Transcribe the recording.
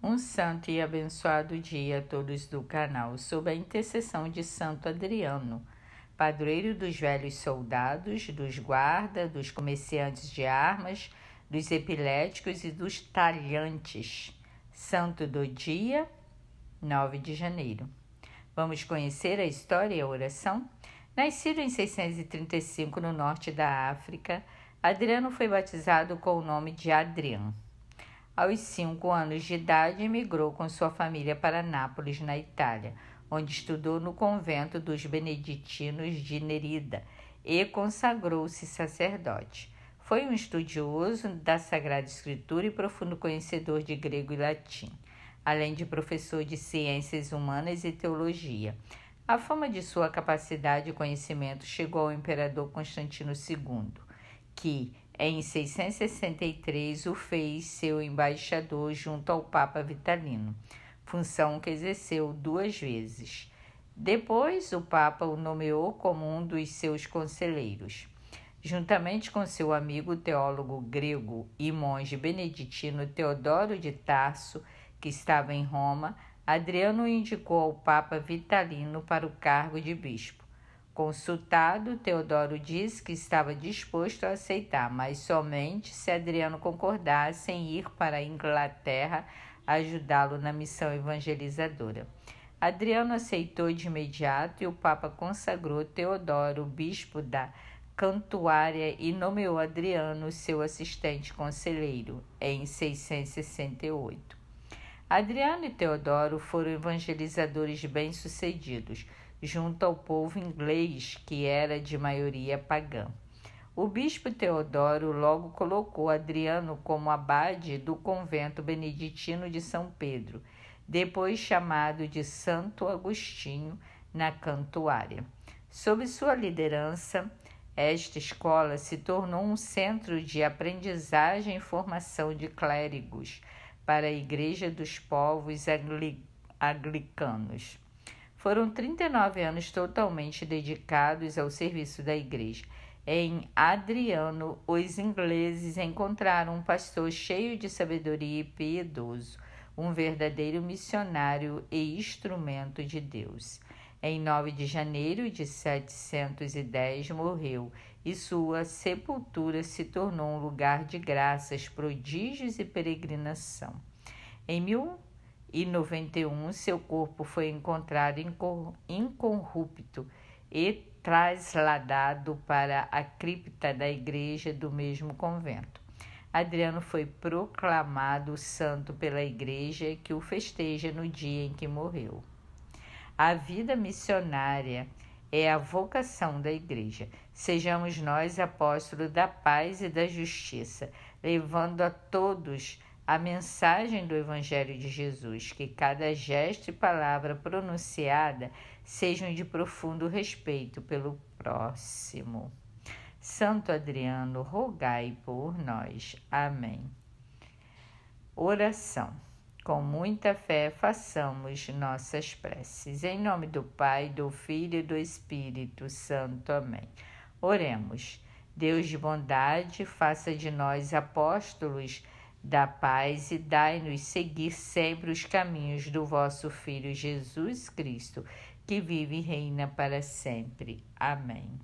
Um santo e abençoado dia a todos do canal, sob a intercessão de Santo Adriano, padroeiro dos velhos soldados, dos guardas, dos comerciantes de armas, dos epiléticos e dos talhantes. Santo do dia, 9 de janeiro. Vamos conhecer a história e a oração? Nascido em 635 no norte da África, Adriano foi batizado com o nome de Adriano. Aos cinco anos de idade, emigrou com sua família para Nápoles, na Itália, onde estudou no convento dos beneditinos de Nerida e consagrou-se sacerdote. Foi um estudioso da Sagrada Escritura e profundo conhecedor de grego e latim, além de professor de ciências humanas e teologia. A fama de sua capacidade e conhecimento chegou ao imperador Constantino II, que, em 663, o fez seu embaixador junto ao Papa Vitalino, função que exerceu duas vezes. Depois, o Papa o nomeou como um dos seus conselheiros. Juntamente com seu amigo teólogo grego e monge beneditino Teodoro de Tarso, que estava em Roma, Adriano indicou ao Papa Vitalino para o cargo de bispo. Consultado, Teodoro disse que estava disposto a aceitar, mas somente se Adriano concordasse em ir para a Inglaterra ajudá-lo na missão evangelizadora. Adriano aceitou de imediato e o Papa consagrou Teodoro, bispo da Cantuária, e nomeou Adriano seu assistente conselheiro em 668. Adriano e Teodoro foram evangelizadores bem-sucedidos junto ao povo inglês, que era de maioria pagã. O bispo Teodoro logo colocou Adriano como abade do convento beneditino de São Pedro, depois chamado de Santo Agostinho, na Cantuária. Sob sua liderança, esta escola se tornou um centro de aprendizagem e formação de clérigos para a Igreja dos Povos Anglicanos. Foram 39 anos totalmente dedicados ao serviço da igreja. Em Adriano, os ingleses encontraram um pastor cheio de sabedoria e piedoso, um verdadeiro missionário e instrumento de Deus. Em 9 de janeiro de 710 morreu, e sua sepultura se tornou um lugar de graças, prodígios e peregrinação. Em 1000 e 91 seu corpo foi encontrado incorrupto e trasladado para a cripta da igreja do mesmo convento. Adriano foi proclamado santo pela igreja que o festeja no dia em que morreu. A vida missionária é a vocação da igreja. Sejamos nós apóstolos da paz e da justiça, levando a todos a mensagem do Evangelho de Jesus, que cada gesto e palavra pronunciada sejam de profundo respeito pelo próximo. Santo Adriano, rogai por nós. Amém. Oração. Com muita fé, façamos nossas preces. Em nome do Pai, do Filho e do Espírito Santo. Amém. Oremos. Deus de bondade, faça de nós apóstolos da paz e dai-nos seguir sempre os caminhos do vosso Filho Jesus Cristo, que vive e reina para sempre. Amém.